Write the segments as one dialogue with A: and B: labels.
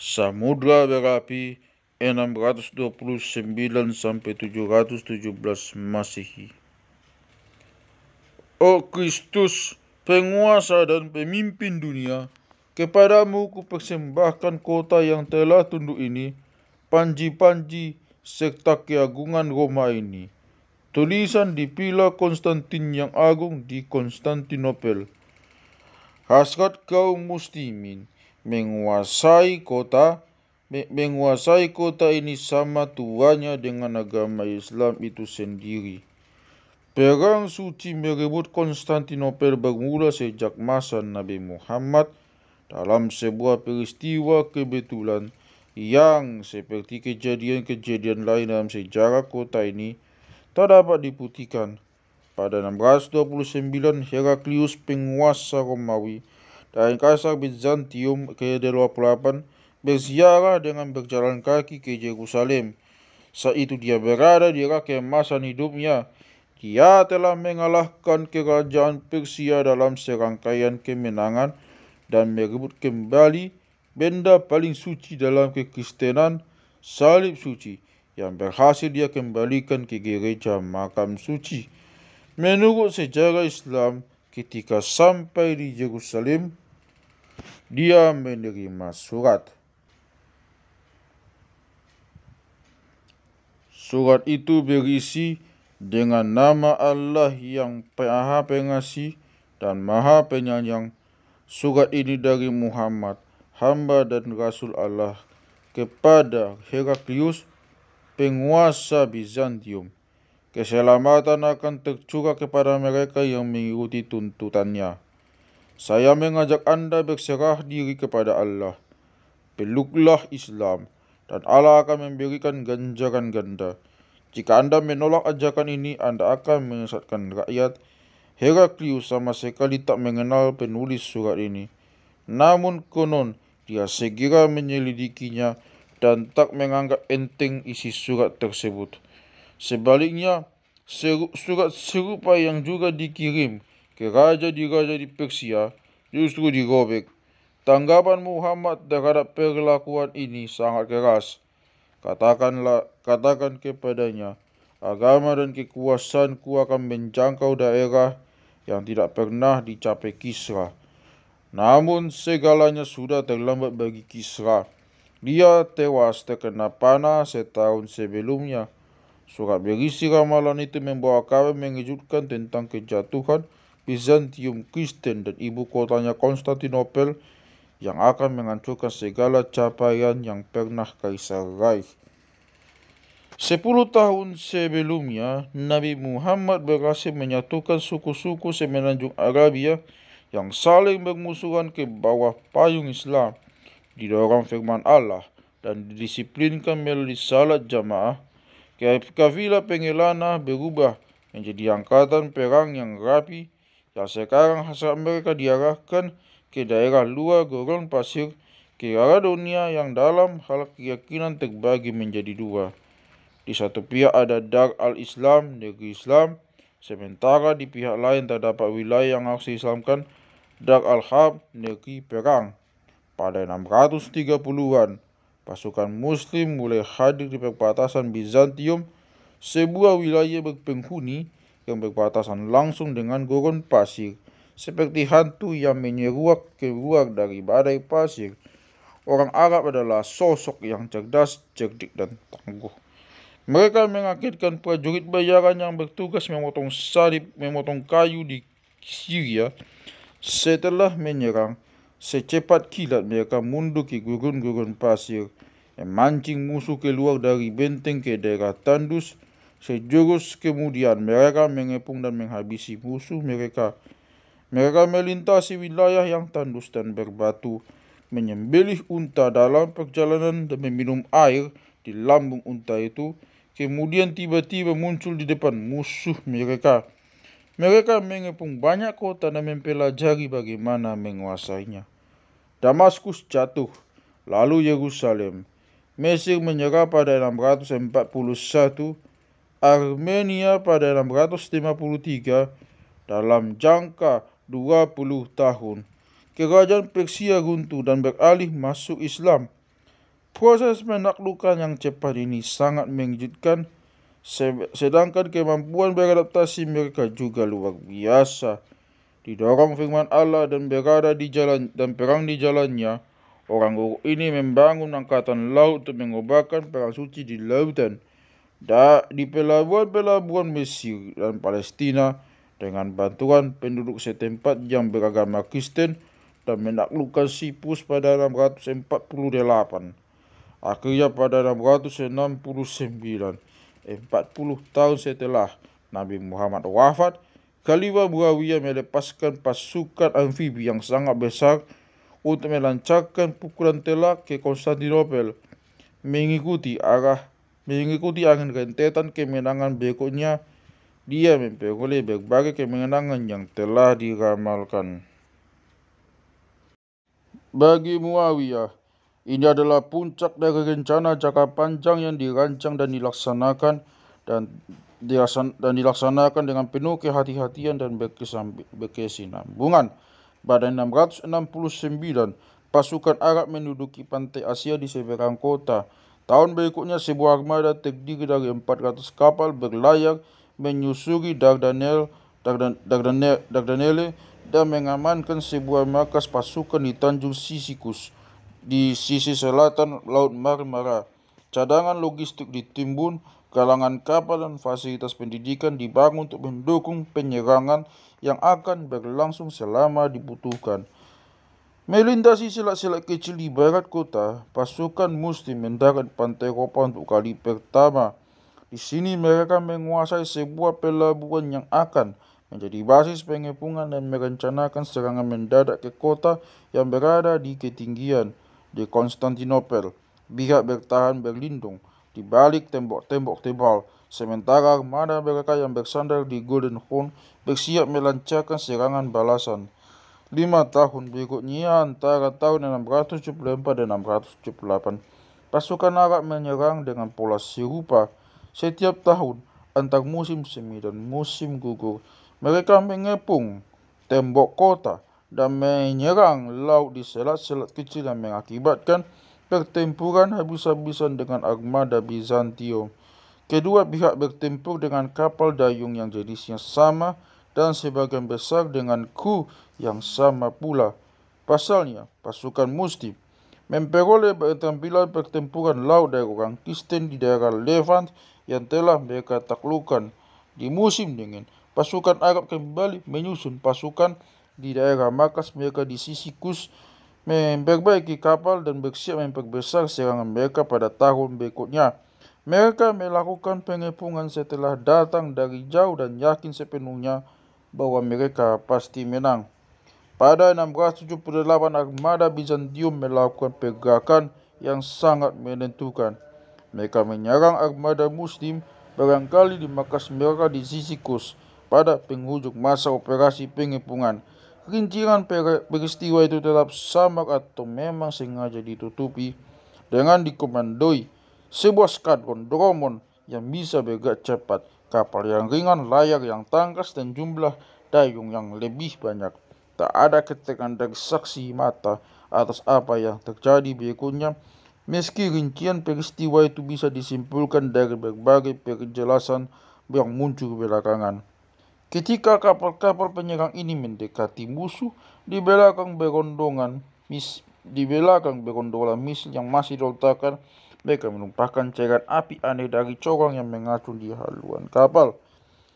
A: Samudra Berapi 629 sampai 717 Masehi. O Kristus, penguasa dan pemimpin dunia, kepadamu kupersembahkan kota yang telah tunduk ini, panji-panji serta keagungan Roma ini. Tulisan di Pila Konstantin yang agung di Konstantinopel. Hasrat kaum muslimin menguasai kota menguasai kota ini sama tuanya dengan agama Islam itu sendiri. Perang suci merebut Konstantinopel bermula sejak masa Nabi Muhammad dalam sebuah peristiwa kebetulan yang seperti kejadian-kejadian lain dalam sejarah kota ini tak dapat diputihkan. Pada 629 Heraklius penguasa Romawi dan Kaisar Bizantium ke-28 berziarah dengan berjalan kaki ke Yerusalem. Saat itu dia berada di akhir masa hidupnya. Dia telah mengalahkan kerajaan Persia dalam serangkaian kemenangan dan merebut kembali benda paling suci dalam kekristenan, salib suci, yang berhasil dia kembalikan ke gereja makam suci. Menurut sejarah Islam, Ketika sampai di Yerusalem, dia menerima surat. Surat itu berisi dengan nama Allah yang Maha Pengasih dan Maha Penyayang. Surat ini dari Muhammad, hamba dan Rasul Allah, kepada Heraklius, penguasa Bizantium Keselamatan akan terjuga kepada mereka yang mengikuti tuntutannya. Saya mengajak anda berserah diri kepada Allah. Peluklah Islam dan Allah akan memberikan ganjaran ganda. Jika anda menolak ajakan ini, anda akan menyesatkan rakyat. Heraklius sama sekali tak mengenal penulis surat ini. Namun konon, dia segera menyelidikinya dan tak menganggap enteng isi surat tersebut. Sebaliknya, surat serupa yang juga dikirim ke raja-raja di Persia justru digobek. Tanggapan Muhammad terhadap perlakuan ini sangat keras. Katakanlah, katakan kepadanya, agama dan kekuasaan ku akan menjangkau daerah yang tidak pernah dicapai Kisra. Namun segalanya sudah terlambat bagi Kisra. Dia tewas terkena panah setahun sebelumnya. Surabiagisi ramalan itu membawa kabar mengejutkan tentang kejatuhan Bizantium Kristen dan ibu kotanya Konstantinopel yang akan menghancurkan segala capaian yang pernah Kaisar raih. Sepuluh tahun sebelumnya, Nabi Muhammad berhasil menyatukan suku-suku semenanjung Arabia yang saling bermusuhan ke bawah payung Islam, didorong firman Allah, dan didisiplinkan melalui salat jamaah Kavila pengelana berubah menjadi angkatan perang yang rapi yang sekarang hasrat mereka diarahkan ke daerah luar gorong pasir ke arah dunia yang dalam hal keyakinan terbagi menjadi dua. Di satu pihak ada Dar al-Islam, negeri Islam, sementara di pihak lain terdapat wilayah yang harus diislamkan Dar al-Harb, negeri perang. Pada 630-an, Pasukan muslim mulai hadir di perbatasan Bizantium, sebuah wilayah berpenghuni yang berbatasan langsung dengan gurun pasir, seperti hantu yang menyeruak keluar dari badai pasir. Orang Arab adalah sosok yang cerdas, cerdik, dan tangguh. Mereka mengakitkan prajurit bayaran yang bertugas memotong salib, memotong kayu di Syria setelah menyerang. secepat kilat mereka mundur ke gurun-gurun pasir yang mancing musuh keluar dari benteng ke daerah tandus sejurus kemudian mereka mengepung dan menghabisi musuh mereka. Mereka melintasi wilayah yang tandus dan berbatu, menyembelih unta dalam perjalanan dan meminum air di lambung unta itu, kemudian tiba-tiba muncul di depan musuh mereka. Mereka mengepung banyak kota dan mempelajari bagaimana menguasainya. Damaskus jatuh, lalu Yerusalem. Mesir menyerah pada 641, Armenia pada 653, dalam jangka 20 tahun. Kerajaan Persia runtuh dan beralih masuk Islam. Proses menaklukan yang cepat ini sangat mengejutkan Sedangkan kemampuan beradaptasi mereka juga luar biasa. Didorong firman Allah dan berada di jalan dan perang di jalannya, orang orang ini membangun angkatan laut untuk mengobarkan perang suci di lautan. dan di pelabuhan-pelabuhan Mesir dan Palestina dengan bantuan penduduk setempat yang beragama Kristen dan menaklukkan sipus pada 648. Akhirnya pada 669, 40 tahun setelah Nabi Muhammad wafat, Khalifah Muawiyah melepaskan pasukan amfibi yang sangat besar untuk melancarkan pukulan telak ke Konstantinopel mengikuti arah mengikuti angin rentetan kemenangan berikutnya dia memperoleh berbagai kemenangan yang telah diramalkan bagi Muawiyah ini adalah puncak dari rencana jangka panjang yang dirancang dan dilaksanakan dan dan dilaksanakan dengan penuh kehati-hatian dan berkesinambungan. Pada 669, pasukan Arab menduduki pantai Asia di seberang kota. Tahun berikutnya sebuah armada terdiri dari 400 kapal berlayar menyusuri Dardanel, Dardan, Dardanel, Dardanelle dan mengamankan sebuah markas pasukan di Tanjung Sisikus di sisi selatan Laut Marmara. Cadangan logistik ditimbun, kalangan kapal dan fasilitas pendidikan dibangun untuk mendukung penyerangan yang akan berlangsung selama dibutuhkan. Melintasi silat-silat kecil di barat kota, pasukan muslim mendarat pantai Eropa untuk kali pertama. Di sini mereka menguasai sebuah pelabuhan yang akan menjadi basis pengepungan dan merencanakan serangan mendadak ke kota yang berada di ketinggian di Konstantinopel. Pihak bertahan berlindung di balik tembok-tembok tebal, sementara armada mereka yang bersandar di Golden Horn bersiap melancarkan serangan balasan. Lima tahun berikutnya antara tahun 674 dan 678, pasukan Arab menyerang dengan pola serupa. Setiap tahun, antar musim semi dan musim gugur, mereka mengepung tembok kota dan menyerang laut di selat-selat kecil yang mengakibatkan pertempuran habis-habisan dengan armada Bizantium. Kedua pihak bertempur dengan kapal dayung yang jenisnya sama dan sebagian besar dengan ku yang sama pula. Pasalnya, pasukan Muslim memperoleh keterampilan pertempuran laut dari orang Kristen di daerah Levant yang telah mereka taklukan Di musim dingin, pasukan Arab kembali menyusun pasukan di daerah markas mereka di sisi Kus memperbaiki kapal dan bersiap memperbesar serangan mereka pada tahun berikutnya. Mereka melakukan pengepungan setelah datang dari jauh dan yakin sepenuhnya bahwa mereka pasti menang. Pada 678 armada Bizantium melakukan pergerakan yang sangat menentukan. Mereka menyerang armada muslim barangkali di markas mereka di Sisikus pada penghujung masa operasi pengepungan rincian peristiwa itu tetap samak atau memang sengaja ditutupi dengan dikomandoi sebuah skadron dromon yang bisa bergerak cepat, kapal yang ringan, layar yang tangkas, dan jumlah dayung yang lebih banyak. Tak ada keterangan dari saksi mata atas apa yang terjadi berikutnya, meski rincian peristiwa itu bisa disimpulkan dari berbagai penjelasan yang muncul belakangan. Ketika kapal-kapal penyerang ini mendekati musuh di belakang berondongan mis di belakang berondolan misil yang masih diletakkan, mereka menumpahkan cairan api aneh dari corong yang mengacung di haluan kapal.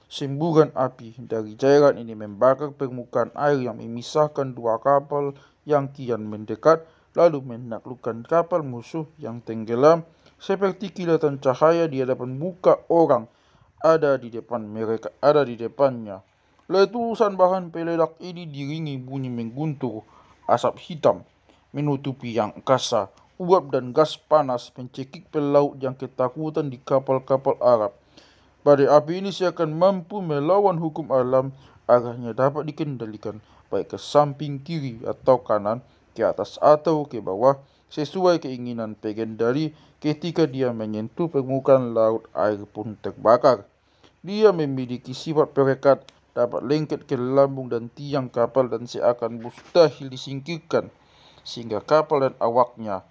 A: Semburan api dari cairan ini membakar permukaan air yang memisahkan dua kapal yang kian mendekat, lalu menaklukkan kapal musuh yang tenggelam seperti kilatan cahaya di hadapan muka orang ada di depan mereka, ada di depannya. Letusan bahan peledak ini diringi bunyi mengguntur, asap hitam menutupi yang kasar, uap dan gas panas mencekik pelaut yang ketakutan di kapal-kapal Arab. Pada api ini seakan mampu melawan hukum alam, arahnya dapat dikendalikan baik ke samping kiri atau kanan, ke atas atau ke bawah, sesuai keinginan pegendari ketika dia menyentuh permukaan laut air pun terbakar. Dia memiliki sifat perekat, dapat lengket ke lambung dan tiang kapal dan seakan mustahil disingkirkan sehingga kapal dan awaknya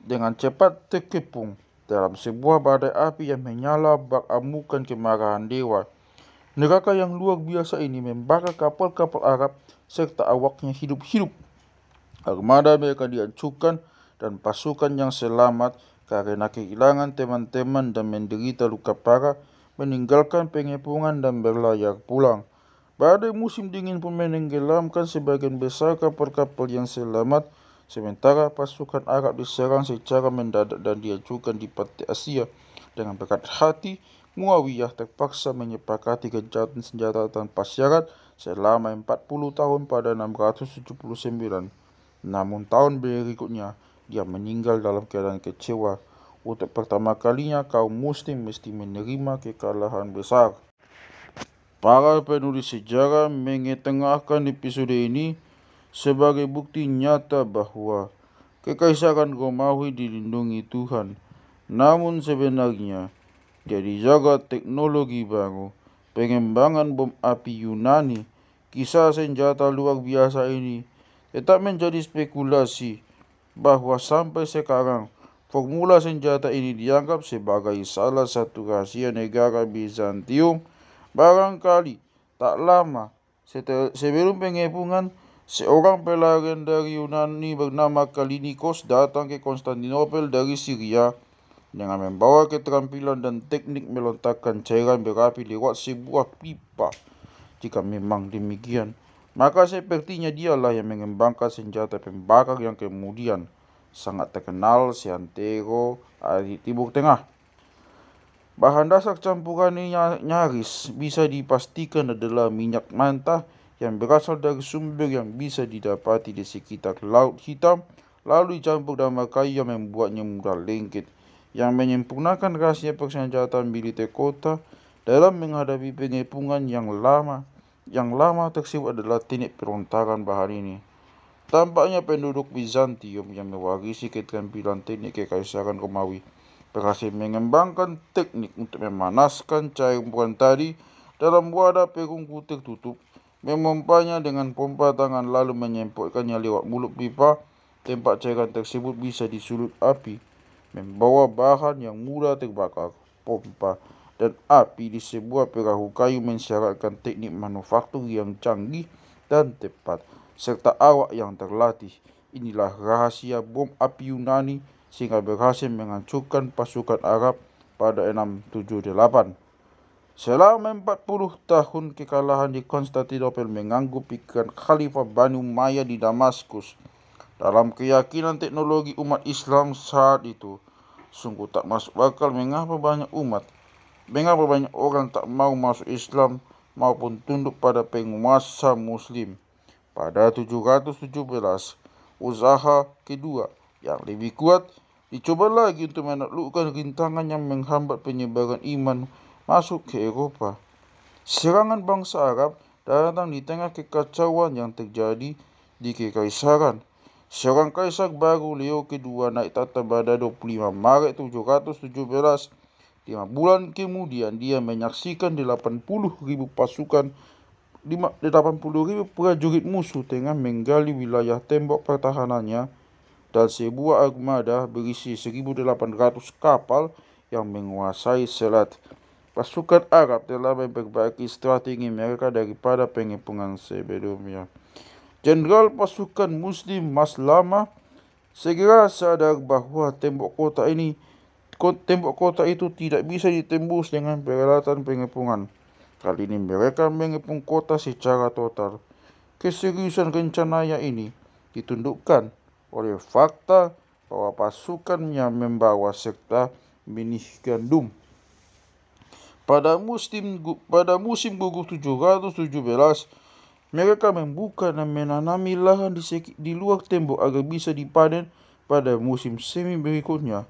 A: dengan cepat terkepung dalam sebuah badai api yang menyala bak amukan kemarahan dewa. Neraka yang luar biasa ini membakar kapal-kapal Arab serta awaknya hidup-hidup. Armada mereka dihancurkan dan pasukan yang selamat karena kehilangan teman-teman dan menderita luka parah meninggalkan pengepungan dan berlayar pulang. Badai musim dingin pun menenggelamkan sebagian besar kapal-kapal yang selamat, sementara pasukan Arab diserang secara mendadak dan diajukan di Pantai Asia. Dengan berkat hati, Muawiyah terpaksa menyepakati kejahatan senjata tanpa syarat selama 40 tahun pada 679. Namun tahun berikutnya, dia meninggal dalam keadaan kecewa untuk pertama kalinya kaum muslim mesti menerima kekalahan besar. Para penulis sejarah mengetengahkan episode ini sebagai bukti nyata bahwa kekaisaran Romawi dilindungi Tuhan. Namun sebenarnya dia dijaga teknologi baru, pengembangan bom api Yunani, kisah senjata luar biasa ini tetap menjadi spekulasi bahwa sampai sekarang Formula senjata ini dianggap sebagai salah satu rahasia negara Bizantium. Barangkali tak lama sebelum pengepungan, seorang pelarian dari Yunani bernama Kalinikos datang ke Konstantinopel dari Syria dengan membawa keterampilan dan teknik melontarkan cairan berapi lewat sebuah pipa. Jika memang demikian, maka sepertinya dialah yang mengembangkan senjata pembakar yang kemudian sangat terkenal Santiago di Timur Tengah. Bahan dasar campuran ini nyaris bisa dipastikan adalah minyak mentah yang berasal dari sumber yang bisa didapati di sekitar Laut Hitam lalu dicampur dengan kayu yang membuatnya mudah lengket yang menyempurnakan rahasia persenjataan militer kota dalam menghadapi pengepungan yang lama yang lama tersebut adalah teknik perontakan bahan ini. Tampaknya penduduk Bizantium yang mewarisi keterampilan teknik kekaisaran Romawi berhasil mengembangkan teknik untuk memanaskan bukan tadi dalam wadah perunggu tertutup, memompanya dengan pompa tangan lalu menyemprotkannya lewat mulut pipa. Tempat cairan tersebut bisa disulut api, membawa bahan yang mudah terbakar, pompa dan api di sebuah perahu kayu mensyaratkan teknik manufaktur yang canggih dan tepat. serta awak yang terlatih. Inilah rahasia bom api Yunani sehingga berhasil menghancurkan pasukan Arab pada 678. Selama 40 tahun kekalahan di Konstantinopel mengganggu pikiran Khalifah Banu Maya di Damaskus. Dalam keyakinan teknologi umat Islam saat itu, sungguh tak masuk akal mengapa banyak umat, mengapa banyak orang tak mau masuk Islam maupun tunduk pada penguasa Muslim. pada 717 usaha kedua yang lebih kuat dicoba lagi untuk menaklukkan rintangan yang menghambat penyebaran iman masuk ke Eropa. Serangan bangsa Arab datang di tengah kekacauan yang terjadi di kekaisaran. Seorang kaisar baru Leo kedua naik tata pada 25 Maret 717. Lima bulan kemudian dia menyaksikan 80 ribu pasukan 80,000 prajurit musuh tengah menggali wilayah tembok pertahanannya dan sebuah armada berisi 1,800 kapal yang menguasai selat. Pasukan Arab telah memperbaiki strategi mereka daripada pengepungan sebelumnya. Jenderal pasukan Muslim Maslama segera sadar bahawa tembok kota ini tembok kota itu tidak bisa ditembus dengan peralatan pengepungan. Kali ini mereka mengepung kota secara total. Keseriusan rencananya ini ditundukkan oleh fakta bahwa pasukannya membawa serta benih gandum. Pada musim pada musim gugur 717, mereka membuka dan menanami lahan di, seki, di luar tembok agar bisa dipanen pada musim semi berikutnya.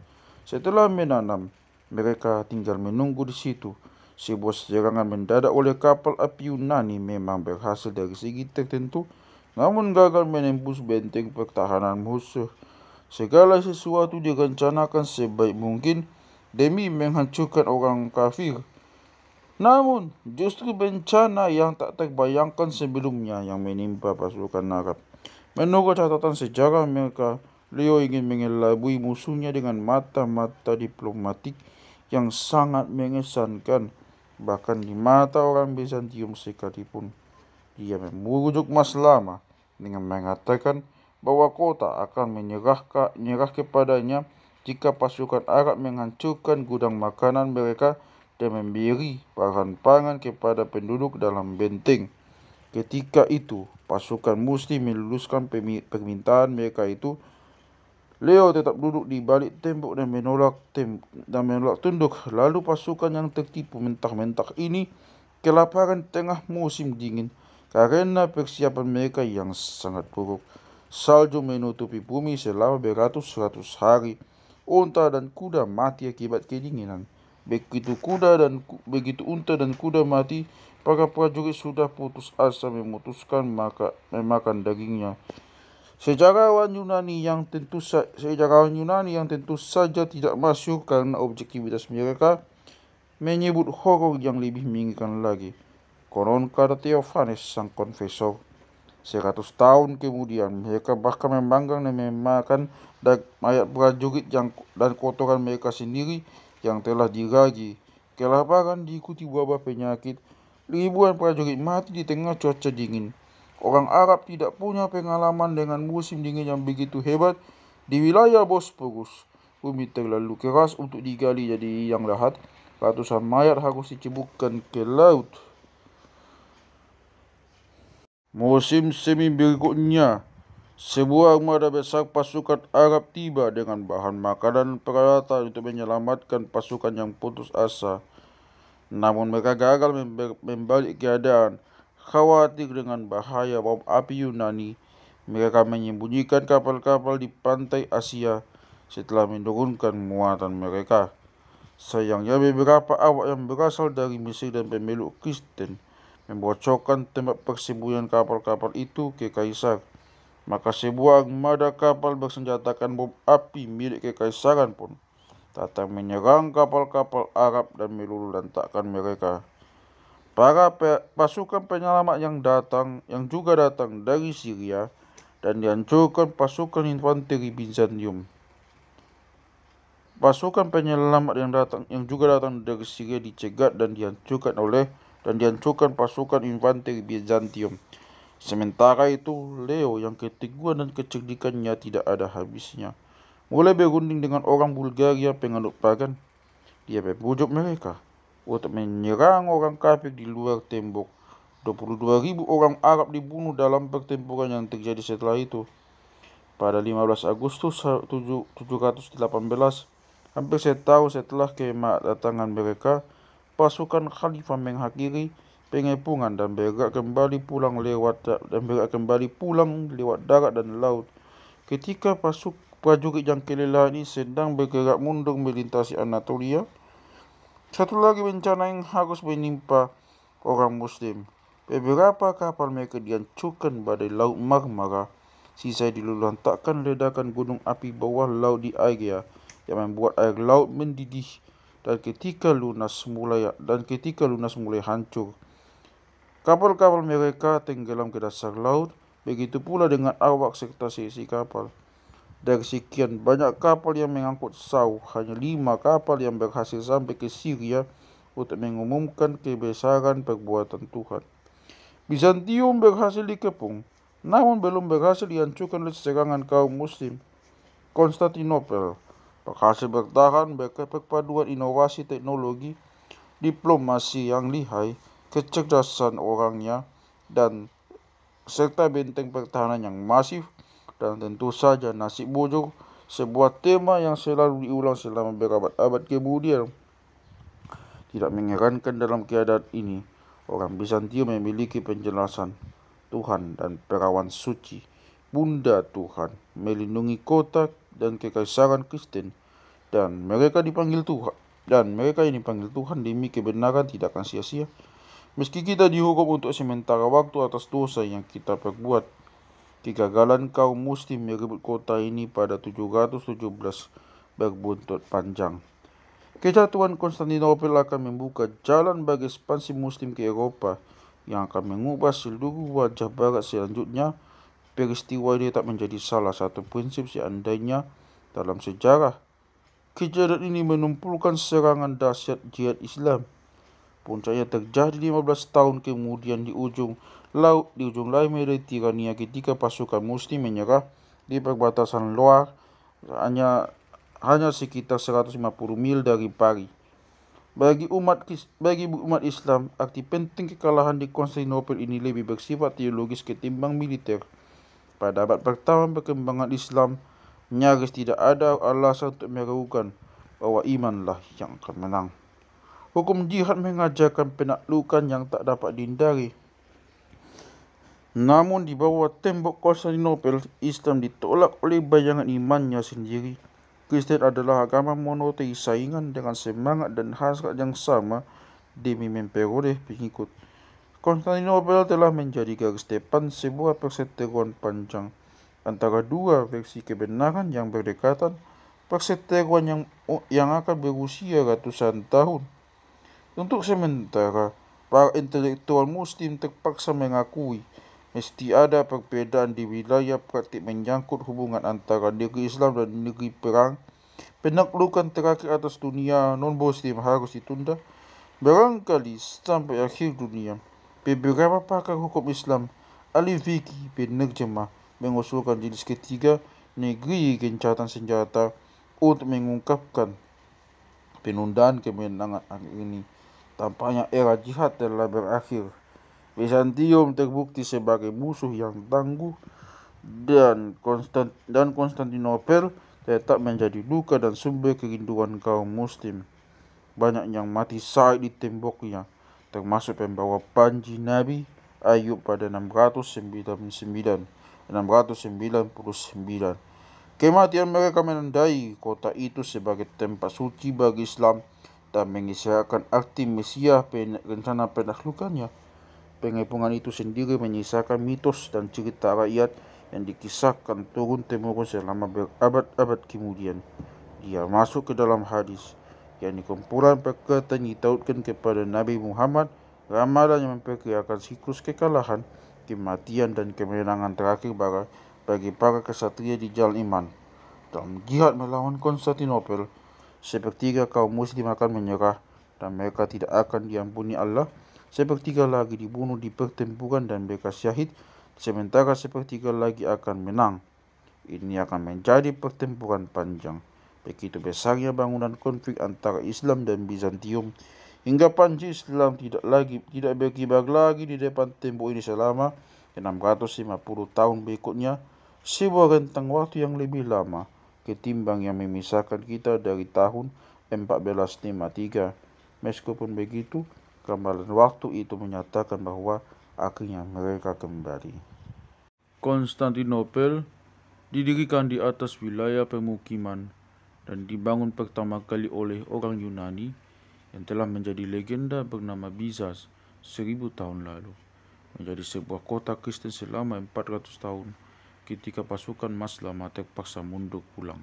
A: Setelah menanam, mereka tinggal menunggu di situ Sebuah serangan mendadak oleh kapal api Yunani memang berhasil dari segi tertentu namun gagal menembus benteng pertahanan musuh. Segala sesuatu direncanakan sebaik mungkin demi menghancurkan orang kafir. Namun, justru bencana yang tak terbayangkan sebelumnya yang menimpa pasukan Arab. Menurut catatan sejarah mereka, Leo ingin mengelabui musuhnya dengan mata-mata diplomatik yang sangat mengesankan. bahkan di mata orang Bizantium sekalipun. Dia memujuk Mas Lama dengan mengatakan bahwa kota akan menyerah, menyerah kepadanya jika pasukan Arab menghancurkan gudang makanan mereka dan memberi bahan pangan kepada penduduk dalam benteng. Ketika itu, pasukan Muslim meluluskan permintaan mereka itu Leo tetap duduk di balik tembok dan menolak tem dan menolak tunduk. Lalu pasukan yang tertipu mentah-mentah ini kelaparan tengah musim dingin karena persiapan mereka yang sangat buruk. Salju menutupi bumi selama beratus-ratus hari. Unta dan kuda mati akibat kedinginan. Begitu kuda dan begitu unta dan kuda mati, para prajurit sudah putus asa memutuskan maka memakan dagingnya. Sejarawan Yunani yang tentu sa- sejarawan Yunani yang tentu saja tidak masuk karena objektivitas mereka menyebut horor yang lebih mengerikan lagi. Konon kata Theophanes sang konfesor, 100 tahun kemudian mereka bahkan membanggang dan memakan mayat prajurit yang dan kotoran mereka sendiri yang telah diragi. Kelaparan diikuti wabah penyakit, ribuan prajurit mati di tengah cuaca dingin. Orang Arab tidak punya pengalaman dengan musim dingin yang begitu hebat di wilayah Bosporus. Bumi terlalu keras untuk digali jadi yang lahat. Ratusan mayat harus dicebukkan ke laut. Musim semi berikutnya, sebuah armada besar pasukan Arab tiba dengan bahan makanan dan peralatan untuk menyelamatkan pasukan yang putus asa. Namun mereka gagal membalik keadaan khawatir dengan bahaya bom api Yunani, mereka menyembunyikan kapal-kapal di pantai Asia setelah menurunkan muatan mereka. Sayangnya beberapa awak yang berasal dari Mesir dan pemeluk Kristen membocorkan tempat persembunyian kapal-kapal itu ke kaisar. Maka sebuah armada kapal bersenjatakan bom api milik kekaisaran pun datang menyerang kapal-kapal Arab dan dan takkan mereka. Para pe pasukan penyelamat yang datang, yang juga datang dari Syria, dan dihancurkan pasukan infanteri Bizantium. Pasukan penyelamat yang datang, yang juga datang dari Syria dicegat dan dihancurkan oleh dan dihancurkan pasukan infanteri Bizantium. Sementara itu, Leo yang keteguhan dan kecerdikannya tidak ada habisnya. Mulai berunding dengan orang Bulgaria penganut pagan. Dia membujuk mereka untuk menyerang orang kafir di luar tembok. 22.000 orang Arab dibunuh dalam pertempuran yang terjadi setelah itu. Pada 15 Agustus 718, hampir setahun setelah kedatangan mereka, pasukan khalifah menghakiri pengepungan dan bergerak kembali pulang lewat dan bergerak kembali pulang lewat darat dan laut. Ketika pasuk prajurit yang kelelahan ini sedang bergerak mundur melintasi Anatolia, Satu lagi bencana yang harus menimpa orang Muslim. Beberapa kapal mereka dihancurkan badai Laut Marmara. Sisa dilulantakkan ledakan gunung api bawah laut di Aegea yang membuat air laut mendidih dan ketika lunas mulai dan ketika lunas mulai hancur. Kapal-kapal mereka tenggelam ke dasar laut, begitu pula dengan awak serta sisi kapal. Dari sekian banyak kapal yang mengangkut sau, hanya lima kapal yang berhasil sampai ke Syria untuk mengumumkan kebesaran perbuatan Tuhan. Bizantium berhasil dikepung, namun belum berhasil dihancurkan oleh serangan kaum muslim. Konstantinopel berhasil bertahan berkat perpaduan inovasi teknologi, diplomasi yang lihai, kecerdasan orangnya, dan serta benteng pertahanan yang masif dan tentu saja nasib bujuk sebuah tema yang selalu diulang selama berabad-abad kemudian. Tidak mengherankan dalam keadaan ini, orang Bizantium memiliki penjelasan Tuhan dan perawan suci, Bunda Tuhan, melindungi kota dan kekaisaran Kristen, dan mereka dipanggil Tuhan. Dan mereka ini panggil Tuhan demi kebenaran tidak akan sia-sia. Meski kita dihukum untuk sementara waktu atas dosa yang kita perbuat, kegagalan kaum Muslim merebut kota ini pada 717 berbuntut panjang. Kejatuhan Konstantinopel akan membuka jalan bagi ekspansi Muslim ke Eropah yang akan mengubah seluruh wajah barat selanjutnya. Peristiwa ini tak menjadi salah satu prinsip seandainya dalam sejarah. Kejadian ini menumpulkan serangan dahsyat jihad Islam. Puncaknya terjadi 15 tahun kemudian di ujung laut di ujung laut Mediterania ketika pasukan Muslim menyerah di perbatasan luar hanya hanya sekitar 150 mil dari Paris. Bagi umat bagi umat Islam, arti penting kekalahan di Konstantinopel ini lebih bersifat teologis ketimbang militer. Pada abad pertama perkembangan Islam, nyaris tidak ada alasan untuk meragukan bahwa imanlah yang akan menang. Hukum jihad mengajarkan penaklukan yang tak dapat dihindari. Namun di bawah tembok Konstantinopel, Islam ditolak oleh bayangan imannya sendiri. Kristen adalah agama monoteis saingan dengan semangat dan hasrat yang sama demi memperoleh pengikut. Konstantinopel telah menjadi garis depan sebuah perseteruan panjang antara dua versi kebenaran yang berdekatan, perseteruan yang yang akan berusia ratusan tahun. Untuk sementara, para intelektual Muslim terpaksa mengakui mesti ada perbedaan di wilayah praktik menyangkut hubungan antara negeri Islam dan negeri perang. Penaklukan terakhir atas dunia non-Muslim harus ditunda. Barangkali sampai akhir dunia, beberapa pakar hukum Islam, Ali Vicky bin Jemaah, mengusulkan jenis ketiga negeri gencatan senjata untuk mengungkapkan penundaan kemenangan ini. Tampaknya era jihad telah berakhir. Bizantium terbukti sebagai musuh yang tangguh dan Konstant dan Konstantinopel tetap menjadi duka dan sumber kerinduan kaum muslim. Banyak yang mati saat di temboknya, termasuk pembawa panji Nabi Ayub pada 699. 699. Kematian mereka menandai kota itu sebagai tempat suci bagi Islam mengisahkan arti Mesiah pen, rencana penaklukannya. Pengepungan itu sendiri menyisakan mitos dan cerita rakyat yang dikisahkan turun-temurun selama berabad-abad kemudian. Dia masuk ke dalam hadis, yakni kumpulan perkataan ditautkan kepada Nabi Muhammad, ramalan yang memperkirakan siklus kekalahan, kematian dan kemenangan terakhir bagi para kesatria di jalan iman. Dalam jihad melawan Konstantinopel, Sepertiga kaum muslim akan menyerah dan mereka tidak akan diampuni Allah. Sepertiga lagi dibunuh di pertempuran dan mereka syahid. Sementara sepertiga lagi akan menang. Ini akan menjadi pertempuran panjang. Begitu besarnya bangunan konflik antara Islam dan Bizantium. Hingga panci Islam tidak lagi tidak berkibar lagi di depan tembok ini selama 650 tahun berikutnya. Sebuah rentang waktu yang lebih lama. ketimbang yang memisahkan kita dari tahun 1453. Meskipun begitu, keamalan waktu itu menyatakan bahwa akhirnya mereka kembali. Konstantinopel didirikan di atas wilayah pemukiman dan dibangun pertama kali oleh orang Yunani yang telah menjadi legenda bernama Bizas seribu tahun lalu menjadi sebuah kota Kristen selama 400 tahun ketika pasukan Maslama terpaksa mundur pulang.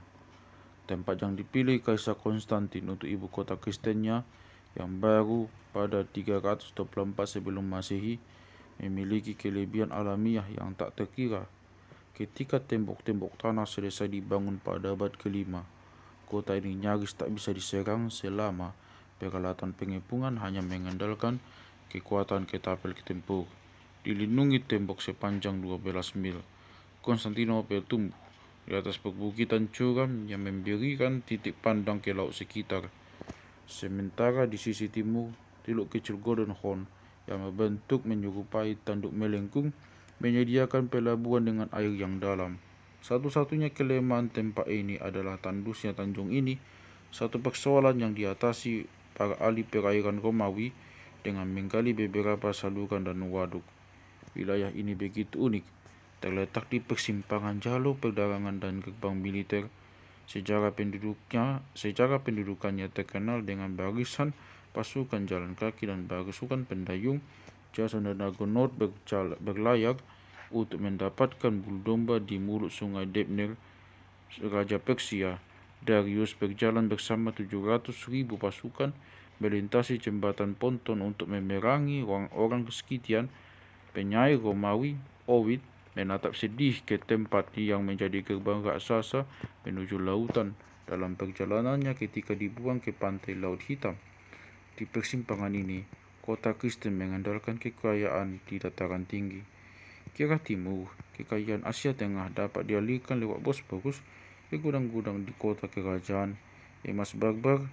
A: Tempat yang dipilih Kaisar Konstantin untuk ibu kota Kristennya yang baru pada 324 sebelum Masehi memiliki kelebihan alamiah yang tak terkira. Ketika tembok-tembok tanah selesai dibangun pada abad kelima, kota ini nyaris tak bisa diserang selama peralatan pengepungan hanya mengandalkan kekuatan ketapel tempur. Dilindungi tembok sepanjang 12 mil. Konstantino tumbuh di atas perbukitan curam yang memberikan titik pandang ke laut sekitar. Sementara di sisi timur, teluk kecil Golden Horn yang membentuk menyerupai tanduk melengkung menyediakan pelabuhan dengan air yang dalam. Satu-satunya kelemahan tempat ini adalah tandusnya tanjung ini, satu persoalan yang diatasi para ahli perairan Romawi dengan menggali beberapa saluran dan waduk. Wilayah ini begitu unik terletak di persimpangan jalur perdagangan dan gerbang militer. sejarah penduduknya, sejarah pendudukannya terkenal dengan barisan pasukan jalan kaki dan barisukan pendayung jasana Nagonaut berlayar untuk mendapatkan bulu domba di mulut sungai Debner, Raja Persia. Darius berjalan bersama 700.000 ribu pasukan melintasi jembatan Ponton untuk memerangi orang-orang kesakitian penyair Romawi Ovid dan atap sedih ke tempat yang menjadi gerbang raksasa menuju lautan dalam perjalanannya ketika dibuang ke pantai Laut Hitam. Di persimpangan ini, kota Kristen mengandalkan kekayaan di dataran tinggi. Kira timur, kekayaan Asia Tengah dapat dialihkan lewat bos Bosporus ke gudang-gudang di kota kerajaan, emas barbar,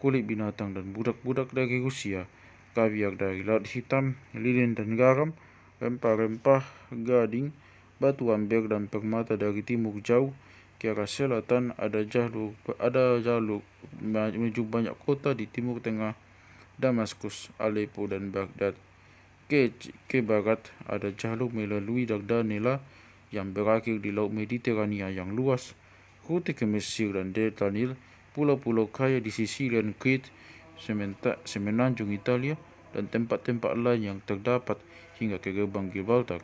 A: kulit binatang dan budak-budak dari Rusia, kaviar dari Laut Hitam, lilin dan garam, rempah-rempah gading, batu ambir dan permata dari timur jauh ke arah selatan ada jalur, ada jalur menuju banyak kota di timur tengah Damaskus, Aleppo dan Baghdad. Ke, ke barat ada jalur melalui Dardanella yang berakhir di Laut Mediterania yang luas, rute ke Mesir dan Delta pulau-pulau kaya di Sicilia dan Crete, semenanjung Italia, dan tempat-tempat lain yang terdapat hingga ke gerbang Gibraltar.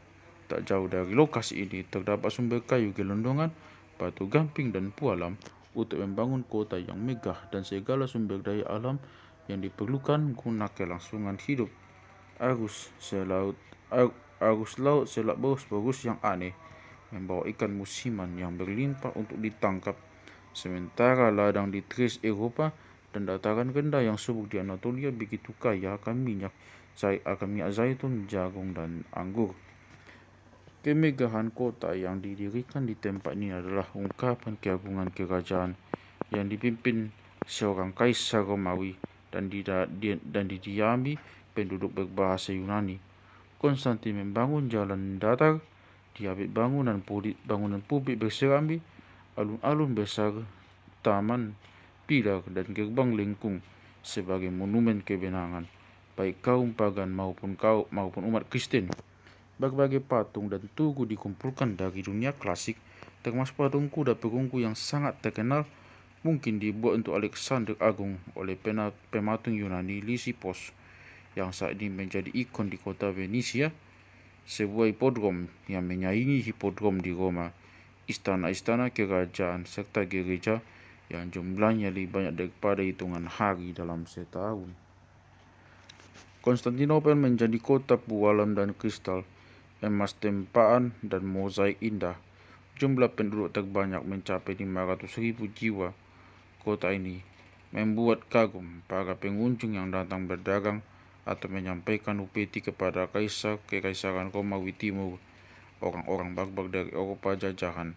A: Tak jauh dari lokasi ini terdapat sumber kayu gelondongan, batu gamping dan pualam untuk membangun kota yang megah dan segala sumber daya alam yang diperlukan guna kelangsungan hidup. Arus selaut arus laut selak berus-berus yang aneh membawa ikan musiman yang berlimpah untuk ditangkap. Sementara ladang di Tris Eropa dan dataran rendah yang subur di Anatolia begitu kaya akan minyak Zai akan ah, minyak zaitun, jagung dan anggur. Kemegahan kota yang didirikan di tempat ini adalah ungkapan keagungan kerajaan yang dipimpin seorang kaisar Romawi dan, dan didiami penduduk berbahasa Yunani. Konstantin membangun jalan datar, diambil bangunan, pulit, bangunan publik berserambi, alun-alun besar, taman, pilar dan gerbang lengkung sebagai monumen kebenangan. baik kaum pagan maupun kaum maupun umat Kristen. Berbagai patung dan tugu dikumpulkan dari dunia klasik, termasuk patung kuda perunggu yang sangat terkenal mungkin dibuat untuk Alexander Agung oleh pematung Yunani Lysippos yang saat ini menjadi ikon di kota Venesia, sebuah hipodrom yang menyaingi hipodrom di Roma, istana-istana kerajaan serta gereja yang jumlahnya lebih banyak daripada hitungan hari dalam setahun. Konstantinopel menjadi kota bualan dan kristal, emas tempaan, dan mozaik indah. Jumlah penduduk terbanyak mencapai 500.000 jiwa. Kota ini membuat kagum para pengunjung yang datang berdagang atau menyampaikan upeti kepada kaisar kekaisaran Romawi Timur. Orang-orang barbar dari Eropa jajahan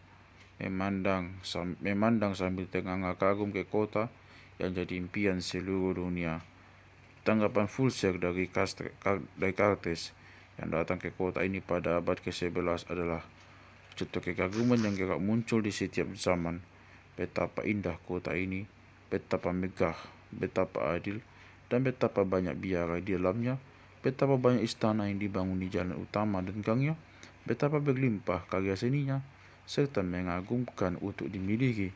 A: memandang, sam memandang sambil ternganga kagum ke kota yang jadi impian seluruh dunia tanggapan full dari, dari Kartes yang datang ke kota ini pada abad ke-11 adalah contoh kekaguman yang kerap muncul di setiap zaman betapa indah kota ini betapa megah betapa adil dan betapa banyak biara di dalamnya betapa banyak istana yang dibangun di jalan utama dan gangnya betapa berlimpah karya seninya serta mengagumkan untuk dimiliki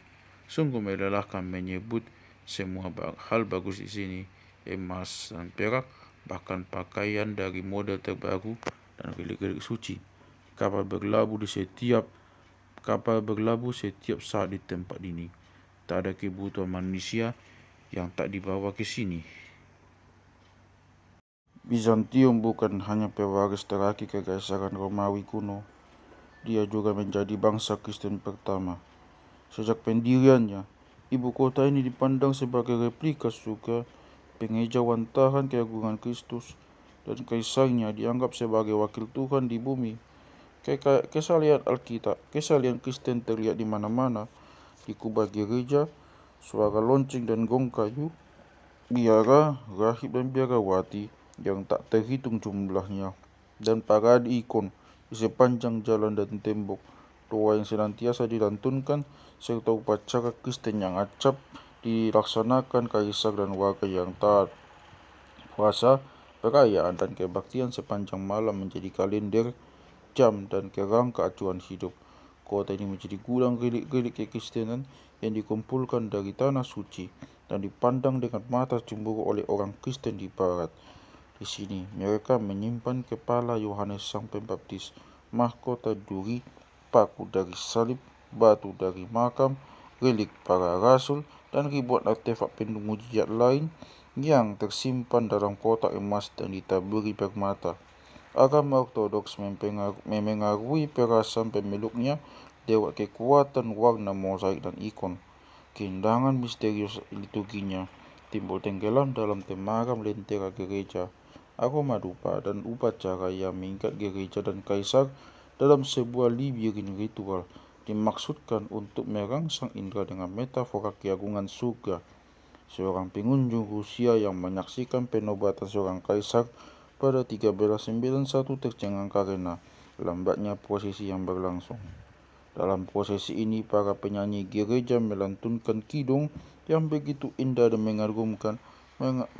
A: sungguh melelahkan menyebut semua hal bagus di sini emas dan perak, bahkan pakaian dari model terbaru dan gelik-gelik suci. Kapal berlabuh di setiap kapal berlabuh setiap saat di tempat ini. Tak ada kebutuhan manusia yang tak dibawa ke sini. Bizantium bukan hanya pewaris terakhir kekaisaran Romawi kuno, dia juga menjadi bangsa Kristen pertama. Sejak pendiriannya, ibu kota ini dipandang sebagai replika suka penghijauan tahan keagungan Kristus dan kaisangnya dianggap sebagai wakil Tuhan di bumi. Kesalian Alkitab, kesalian Kristen terlihat di mana-mana, di kubah gereja, suara lonceng dan gong kayu, biara, rahib dan biarawati yang tak terhitung jumlahnya, dan parade ikon di sepanjang jalan dan tembok, doa yang senantiasa dilantunkan, serta upacara Kristen yang acap dilaksanakan kaisar dan warga yang taat. Puasa, perayaan, dan kebaktian sepanjang malam menjadi kalender, jam, dan kerangka acuan hidup. Kota ini menjadi gudang gelik-gelik kekristenan yang dikumpulkan dari tanah suci dan dipandang dengan mata cemburu oleh orang Kristen di barat. Di sini, mereka menyimpan kepala Yohanes Sang Pembaptis, mahkota duri, paku dari salib, batu dari makam, relik para rasul, dan ribuan artefak pendung mujizat lain yang tersimpan dalam kotak emas dan ditaburi permata. Agama Ortodoks memengaruhi perasaan pemeluknya lewat kekuatan warna mozaik dan ikon. Keindahan misterius liturginya timbul tenggelam dalam temaram lentera gereja. Aroma dupa dan upacara yang mengikat gereja dan kaisar dalam sebuah libirin ritual. dimaksudkan untuk merangsang indra dengan metafora keagungan surga. Seorang pengunjung Rusia yang menyaksikan penobatan seorang kaisar pada 1391 tercengang karena lambatnya prosesi yang berlangsung. Dalam prosesi ini, para penyanyi gereja melantunkan kidung yang begitu indah dan mengagumkan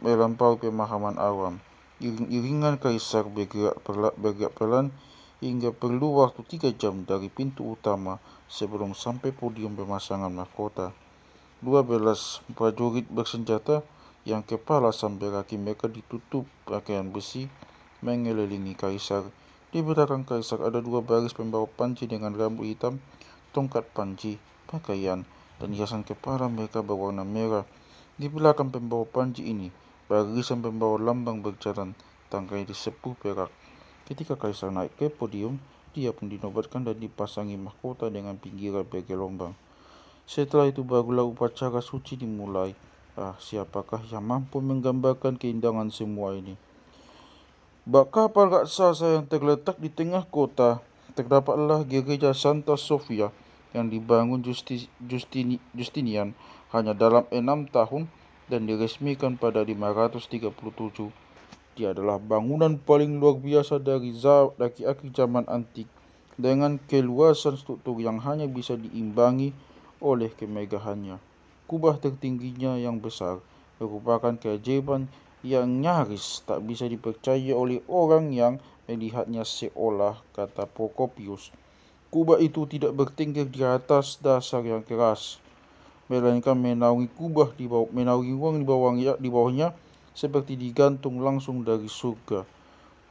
A: melampaui pemahaman awam. Iring-iringan kaisar bergerak, perla bergerak pelan hingga perlu waktu 3 jam dari pintu utama sebelum sampai podium pemasangan mahkota. 12 prajurit bersenjata yang kepala sampai kaki mereka ditutup pakaian besi mengelilingi kaisar. Di belakang kaisar ada dua baris pembawa panci dengan rambut hitam, tongkat panci, pakaian, dan hiasan kepala mereka berwarna merah. Di belakang pembawa panci ini, barisan pembawa lambang berjalan, tangkai disepuh perak. Ketika kaisar naik ke podium, dia pun dinobatkan dan dipasangi mahkota dengan pinggiran bagai lombang. Setelah itu barulah upacara suci dimulai. Ah, siapakah yang mampu menggambarkan keindangan semua ini? Bak kapal raksasa yang terletak di tengah kota, terdapatlah gereja Santa Sofia yang dibangun Justi, Justini, Justinian hanya dalam enam tahun dan diresmikan pada 537 dia adalah bangunan paling luar biasa dari daki-daki zaman antik dengan keluasan struktur yang hanya bisa diimbangi oleh kemegahannya. Kubah tertingginya yang besar merupakan keajaiban yang nyaris tak bisa dipercaya oleh orang yang melihatnya seolah kata Procopius. Kubah itu tidak bertingkir di atas dasar yang keras, melainkan menaungi kubah di bawah menaungi ruang di bawahnya, di bawahnya seperti digantung langsung dari surga.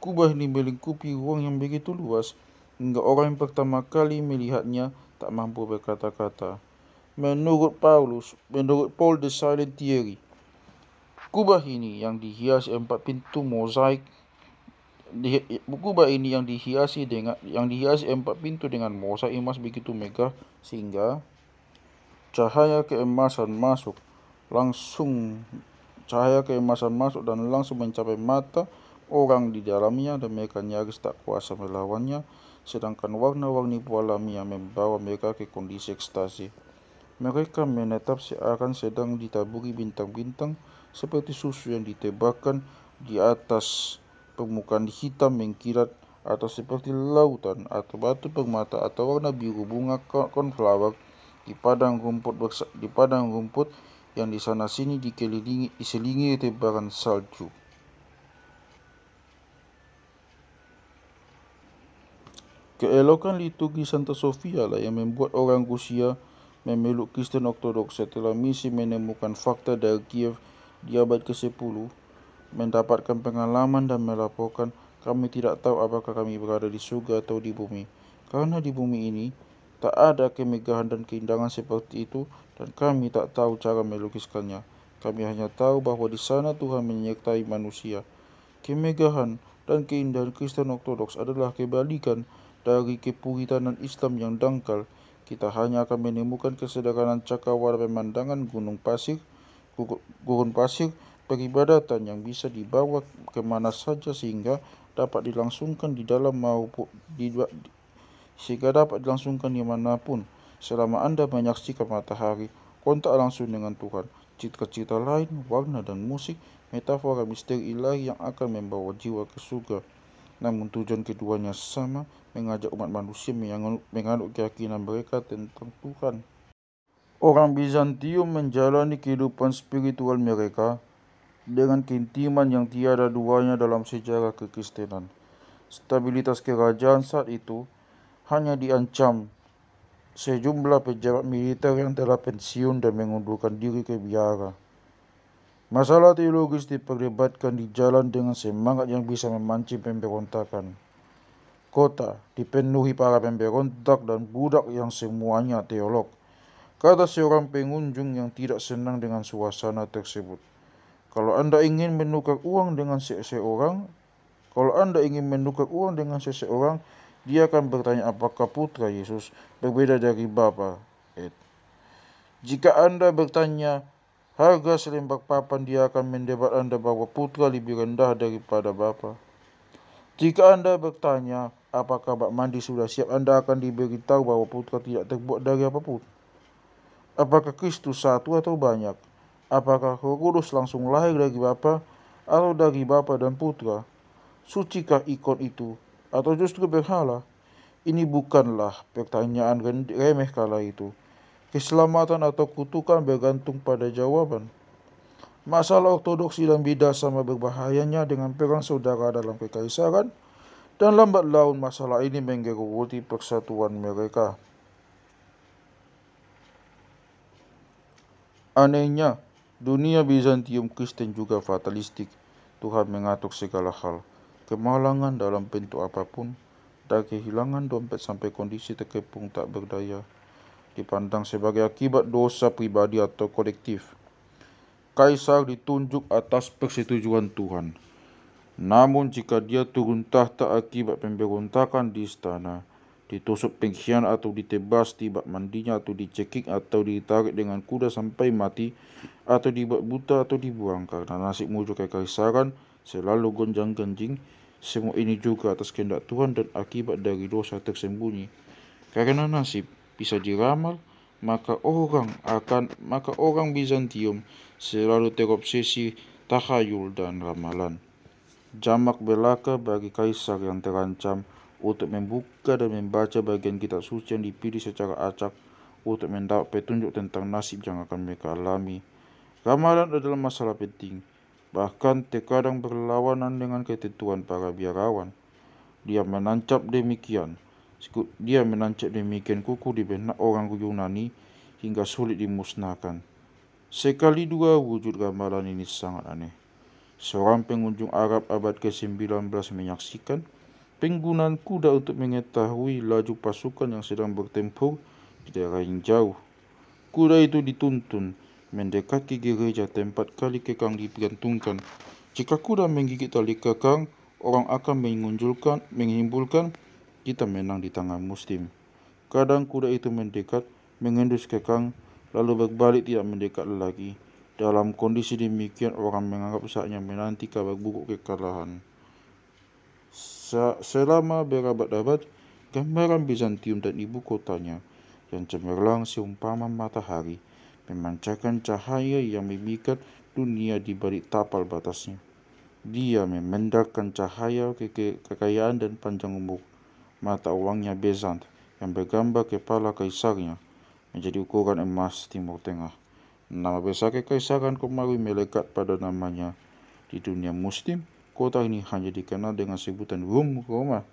A: Kubah ini melingkupi ruang yang begitu luas, hingga orang yang pertama kali melihatnya tak mampu berkata-kata. Menurut Paulus, menurut Paul the Silent Theory, kubah ini yang dihiasi empat pintu mozaik di, kubah ini yang dihiasi dengan yang dihiasi empat pintu dengan mosaik emas begitu megah sehingga cahaya keemasan masuk langsung Cahaya keemasan masuk dan langsung mencapai mata orang di dalamnya dan mereka nyaris tak kuasa melawannya, sedangkan warna-warni yang membawa mereka ke kondisi ekstasi. Mereka menetap seakan sedang ditaburi bintang-bintang seperti susu yang ditebakan di atas permukaan hitam mengkilat atau seperti lautan atau batu permata atau warna biru bunga cornflower di padang rumput di padang rumput yang di sana sini dikelilingi diselingi tebaran salju. Keelokan liturgi Santa Sofia lah yang membuat orang Rusia memeluk Kristen Ortodoks setelah misi menemukan fakta dari Kiev di abad ke-10, mendapatkan pengalaman dan melaporkan kami tidak tahu apakah kami berada di surga atau di bumi. Karena di bumi ini, Tak ada kemegahan dan keindahan seperti itu dan kami tak tahu cara melukiskannya. Kami hanya tahu bahwa di sana Tuhan menyertai manusia. Kemegahan dan keindahan Kristen Ortodoks adalah kebalikan dari kepuritanan Islam yang dangkal. Kita hanya akan menemukan kesederhanaan cakrawala pemandangan gunung pasir, gurun pasir, peribadatan yang bisa dibawa kemana saja sehingga dapat dilangsungkan di dalam maupun di, di sehingga dapat dilangsungkan dimanapun. Selama Anda menyaksikan matahari, kontak langsung dengan Tuhan. Cita-cita lain, warna dan musik, metafora misteri ilahi yang akan membawa jiwa ke surga. Namun tujuan keduanya sama, mengajak umat manusia menganut keyakinan mereka tentang Tuhan. Orang Bizantium menjalani kehidupan spiritual mereka dengan keintiman yang tiada duanya dalam sejarah kekristenan. Stabilitas kerajaan saat itu hanya diancam sejumlah pejabat militer yang telah pensiun dan mengundurkan diri ke biara. Masalah teologis diperdebatkan di jalan dengan semangat yang bisa memancing pemberontakan. Kota dipenuhi para pemberontak dan budak yang semuanya teolog, kata seorang pengunjung yang tidak senang dengan suasana tersebut. Kalau Anda ingin menukar uang dengan seseorang, kalau Anda ingin menukar uang dengan seseorang, dia akan bertanya apakah putra Yesus berbeda dari Bapa Ed. Jika Anda bertanya harga selembar papan, dia akan mendebat Anda bahwa putra lebih rendah daripada Bapa. Jika Anda bertanya apakah bak mandi sudah siap, Anda akan diberitahu bahwa putra tidak terbuat dari apapun. Apakah Kristus satu atau banyak? Apakah Roh Kudus langsung lahir dari Bapa atau dari Bapa dan Putra? Sucikah ikon itu atau justru berhala? Ini bukanlah pertanyaan remeh kala itu. Keselamatan atau kutukan bergantung pada jawaban. Masalah ortodoksi dan bidah sama berbahayanya dengan perang saudara dalam kekaisaran dan lambat laun masalah ini menggerogoti persatuan mereka. Anehnya, dunia Bizantium Kristen juga fatalistik. Tuhan mengatur segala hal. kemalangan dalam bentuk apapun dan kehilangan dompet sampai kondisi terkepung tak berdaya dipandang sebagai akibat dosa pribadi atau kolektif. Kaisar ditunjuk atas persetujuan Tuhan. Namun jika dia turun tahta akibat pemberontakan di istana, ditusuk pengkhian atau ditebas tiba mandinya atau dicekik atau ditarik dengan kuda sampai mati atau dibuat buta atau dibuang kerana nasib muncul kekaisaran selalu gonjang-ganjing, Semua ini juga atas kehendak Tuhan dan akibat dari dosa tersembunyi. Karena nasib bisa diramal, maka orang akan maka orang Bizantium selalu terobsesi takhayul dan ramalan. Jamak belaka bagi kaisar yang terancam untuk membuka dan membaca bagian kitab suci yang dipilih secara acak untuk mendapat petunjuk tentang nasib yang akan mereka alami. Ramalan adalah masalah penting bahkan terkadang berlawanan dengan ketentuan para biarawan. Dia menancap demikian. Dia menancap demikian kuku di benak orang Yunani hingga sulit dimusnahkan. Sekali dua wujud gambaran ini sangat aneh. Seorang pengunjung Arab abad ke-19 menyaksikan penggunaan kuda untuk mengetahui laju pasukan yang sedang bertempur di daerah yang jauh. Kuda itu dituntun mendekati gereja tempat kali kekang digantungkan. Jika kuda menggigit tali kekang, orang akan mengunjulkan, menghimpulkan kita menang di tangan muslim. Kadang kuda itu mendekat, mengendus kekang, lalu berbalik tidak mendekat lagi. Dalam kondisi demikian, orang menganggap saatnya menanti kabar buruk kekalahan. Selama berabad-abad, gambaran Bizantium dan ibu kotanya yang cemerlang seumpama matahari, memancarkan cahaya yang memikat dunia di balik tapal batasnya. Dia memendarkan cahaya kekayaan dan panjang umur. Mata uangnya Bezant yang bergambar kepala kaisarnya menjadi ukuran emas Timur Tengah. Nama besar kekaisaran Komawi melekat pada namanya. Di dunia muslim, kota ini hanya dikenal dengan sebutan Rum Roma.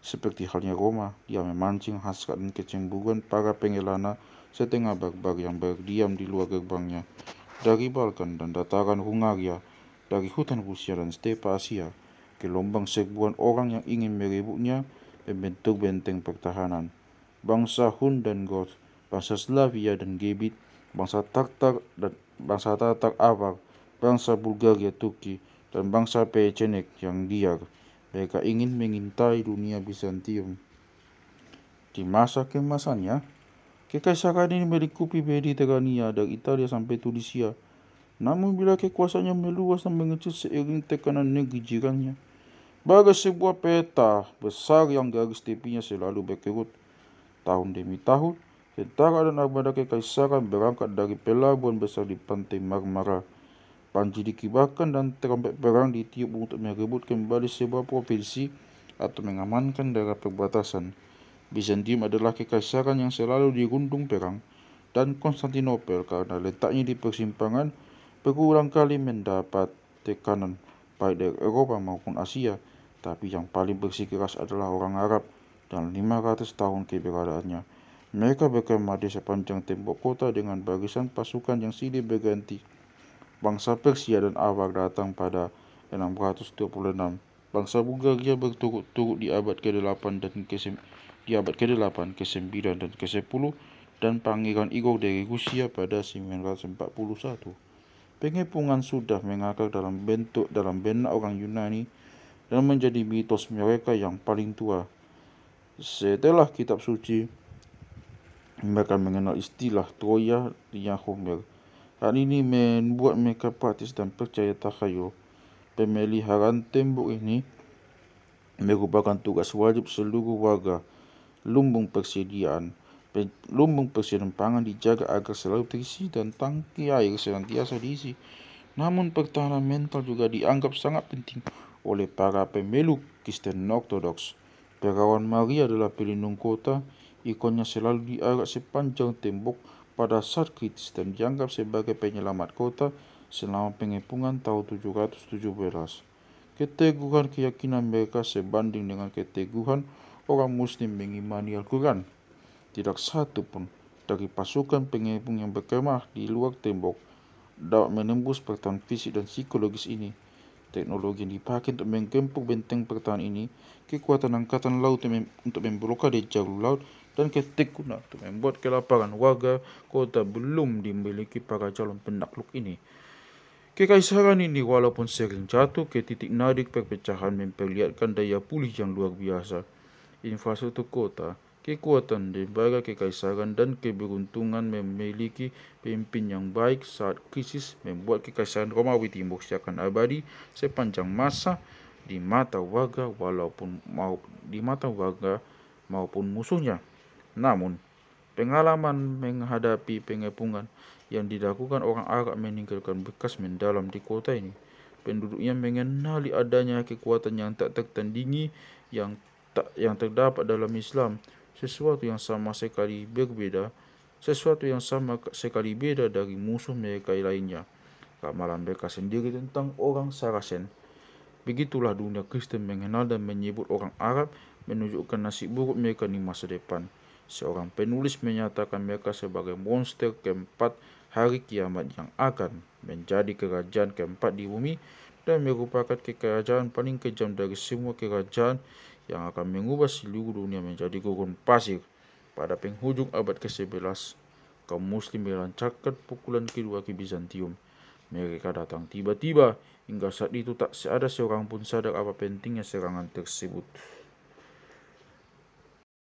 A: Seperti halnya Roma, dia memancing hasrat dan kecemburuan para pengelana setengah bak-bak yang berdiam di luar gerbangnya dari Balkan dan dataran Hungaria, dari hutan Rusia dan stepa Asia, gelombang serbuan orang yang ingin merebutnya membentuk benteng pertahanan. Bangsa Hun dan Goth, bangsa Slavia dan Gebit, bangsa Tartar dan bangsa Tatar Avar, bangsa Bulgaria Turki, dan bangsa Pechenek yang liar. Mereka ingin mengintai dunia Bizantium. Di masa kemasannya, Kekaisaran ini melingkupi Mediterania dari Italia sampai Tunisia. Namun bila kekuasaannya meluas dan mengecil seiring tekanan negeri jirannya, bagai sebuah peta besar yang garis tepinya selalu berkerut. Tahun demi tahun, tentara dan armada kekaisaran berangkat dari pelabuhan besar di pantai Marmara. Panji dikibarkan dan terompet perang ditiup untuk merebut kembali sebuah provinsi atau mengamankan daerah perbatasan. Bizantium adalah kekaisaran yang selalu digundung perang dan Konstantinopel karena letaknya di persimpangan berkurang kali mendapat tekanan baik dari Eropa maupun Asia, tapi yang paling bersikeras adalah orang Arab dan 500 tahun keberadaannya. Mereka berkemah di sepanjang tembok kota dengan barisan pasukan yang silih berganti. Bangsa Persia dan Arab datang pada 626. Bangsa Bulgaria berturut-turut di abad ke-8 dan ke-9 di abad ke-8, ke-9, dan ke-10 dan Pangeran Igor dari Rusia pada 941. Pengepungan sudah mengakar dalam bentuk dalam benak orang Yunani dan menjadi mitos mereka yang paling tua. Setelah kitab suci, mereka mengenal istilah Troya yang Homer. Hal ini membuat mereka praktis dan percaya takhayul. Pemeliharaan tembok ini merupakan tugas wajib seluruh warga lumbung persediaan. Lumbung persediaan pangan dijaga agar selalu terisi dan tangki air senantiasa diisi. Namun pertahanan mental juga dianggap sangat penting oleh para pemeluk Kristen Ortodoks. Perawan Maria adalah pelindung kota, ikonnya selalu diarak sepanjang tembok pada saat kritis dan dianggap sebagai penyelamat kota selama pengepungan tahun 717. Keteguhan keyakinan mereka sebanding dengan keteguhan orang muslim mengimani Al-Quran. Tidak satu pun dari pasukan pengepung yang berkemah di luar tembok dapat menembus pertahanan fisik dan psikologis ini. Teknologi yang dipakai untuk menggempur benteng pertahanan ini, kekuatan angkatan laut untuk memblokade jalur laut, dan guna untuk membuat kelaparan warga kota belum dimiliki para calon penakluk ini. Kekaisaran ini walaupun sering jatuh ke titik nadik perpecahan memperlihatkan daya pulih yang luar biasa infrastruktur kota, kekuatan lembaga kekaisaran dan keberuntungan memiliki pemimpin yang baik saat krisis membuat kekaisaran Romawi Timur seakan abadi sepanjang masa di mata warga walaupun mau di mata warga maupun musuhnya. Namun, pengalaman menghadapi pengepungan yang dilakukan orang Arab meninggalkan bekas mendalam di kota ini penduduknya mengenali adanya kekuatan yang tak tertandingi yang tak yang terdapat dalam Islam sesuatu yang sama sekali berbeza, sesuatu yang sama sekali beda dari musuh mereka lainnya ramalan mereka sendiri tentang orang Saracen. begitulah dunia Kristen mengenal dan menyebut orang Arab menunjukkan nasib buruk mereka di masa depan seorang penulis menyatakan mereka sebagai monster keempat hari kiamat yang akan menjadi kerajaan keempat di bumi dan merupakan kerajaan paling kejam dari semua kerajaan yang akan mengubah seluruh dunia menjadi gurun pasir. Pada penghujung abad ke-11, kaum muslim melancarkan pukulan kedua ke Bizantium. Mereka datang tiba-tiba, hingga saat itu tak ada seorang pun sadar apa pentingnya serangan tersebut.